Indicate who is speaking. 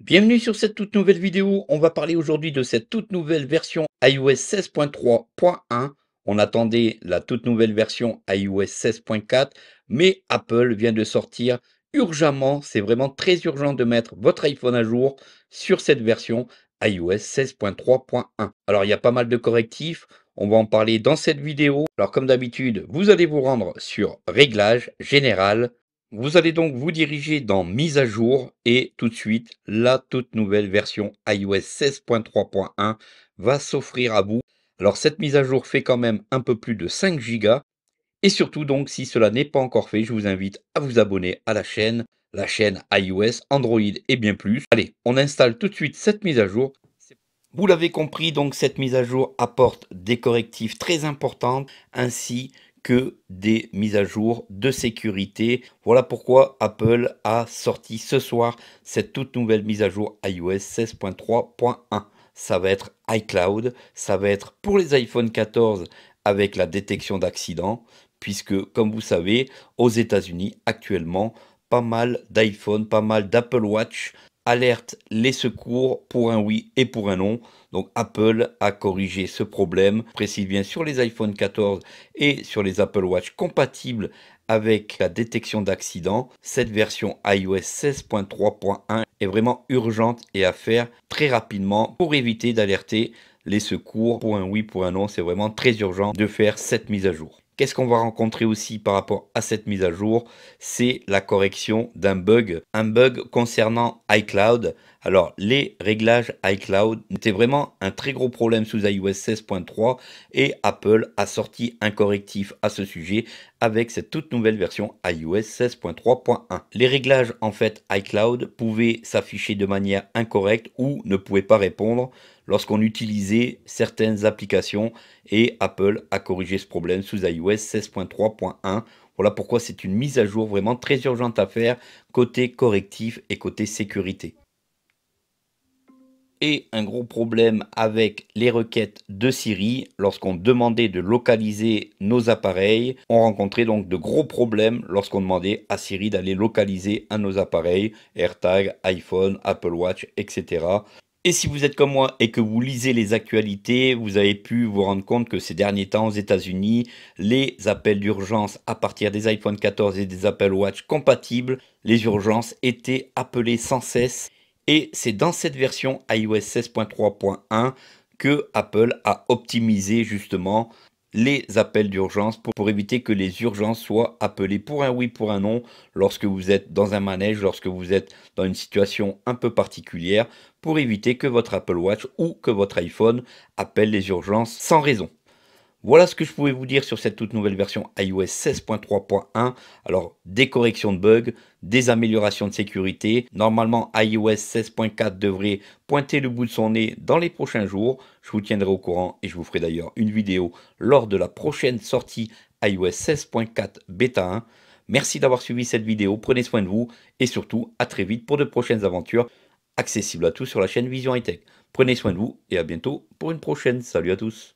Speaker 1: Bienvenue sur cette toute nouvelle vidéo. On va parler aujourd'hui de cette toute nouvelle version iOS 16.3.1. On attendait la toute nouvelle version iOS 16.4, mais Apple vient de sortir urgemment. C'est vraiment très urgent de mettre votre iPhone à jour sur cette version iOS 16.3.1. Alors il y a pas mal de correctifs. On va en parler dans cette vidéo. Alors comme d'habitude, vous allez vous rendre sur Réglages, Général, vous allez donc vous diriger dans Mise à jour et tout de suite, la toute nouvelle version iOS 16.3.1 va s'offrir à vous. Alors cette mise à jour fait quand même un peu plus de 5 go Et surtout donc, si cela n'est pas encore fait, je vous invite à vous abonner à la chaîne, la chaîne iOS, Android et bien plus. Allez, on installe tout de suite cette mise à jour. Vous l'avez compris, donc cette mise à jour apporte des correctifs très importants, ainsi des mises à jour de sécurité. Voilà pourquoi Apple a sorti ce soir cette toute nouvelle mise à jour iOS 16.3.1. Ça va être iCloud, ça va être pour les iPhone 14 avec la détection d'accidents, puisque comme vous savez, aux États-Unis actuellement, pas mal d'iPhone, pas mal d'Apple Watch alerte les secours pour un oui et pour un non. Donc Apple a corrigé ce problème, précise bien sur les iPhone 14 et sur les Apple Watch compatibles avec la détection d'accident, Cette version iOS 16.3.1 est vraiment urgente et à faire très rapidement pour éviter d'alerter les secours pour un oui, pour un non. C'est vraiment très urgent de faire cette mise à jour. Qu'est-ce qu'on va rencontrer aussi par rapport à cette mise à jour C'est la correction d'un bug, un bug concernant iCloud alors, les réglages iCloud étaient vraiment un très gros problème sous iOS 16.3 et Apple a sorti un correctif à ce sujet avec cette toute nouvelle version iOS 16.3.1. Les réglages en fait iCloud pouvaient s'afficher de manière incorrecte ou ne pouvaient pas répondre lorsqu'on utilisait certaines applications et Apple a corrigé ce problème sous iOS 16.3.1 voilà pourquoi c'est une mise à jour vraiment très urgente à faire côté correctif et côté sécurité et un gros problème avec les requêtes de Siri. Lorsqu'on demandait de localiser nos appareils, on rencontrait donc de gros problèmes lorsqu'on demandait à Siri d'aller localiser à nos appareils, AirTag, iPhone, Apple Watch, etc. Et si vous êtes comme moi et que vous lisez les actualités, vous avez pu vous rendre compte que ces derniers temps aux États-Unis, les appels d'urgence à partir des iPhone 14 et des Apple Watch compatibles, les urgences étaient appelées sans cesse et c'est dans cette version iOS 16.3.1 que Apple a optimisé justement les appels d'urgence pour, éviter que les urgences soient appelées pour un oui, pour un non, lorsque vous êtes dans un manège, lorsque vous êtes dans une situation un peu particulière, pour éviter que votre Apple Watch ou que votre iPhone appelle les urgences sans raison. Voilà ce que je pouvais vous dire sur cette toute nouvelle version iOS 16.3.1. Alors, des corrections de bugs, des améliorations de sécurité. Normalement, iOS 16.4 devrait pointer le bout de son nez dans les prochains jours. Je vous tiendrai au courant et je vous ferai d'ailleurs une vidéo lors de la prochaine sortie iOS 16.4 Beta 1. Merci d'avoir suivi cette vidéo, prenez soin de vous et surtout à très vite pour de prochaines aventures accessibles à tous sur la chaîne Vision Hightech. Prenez soin de vous et à bientôt pour une prochaine. Salut à tous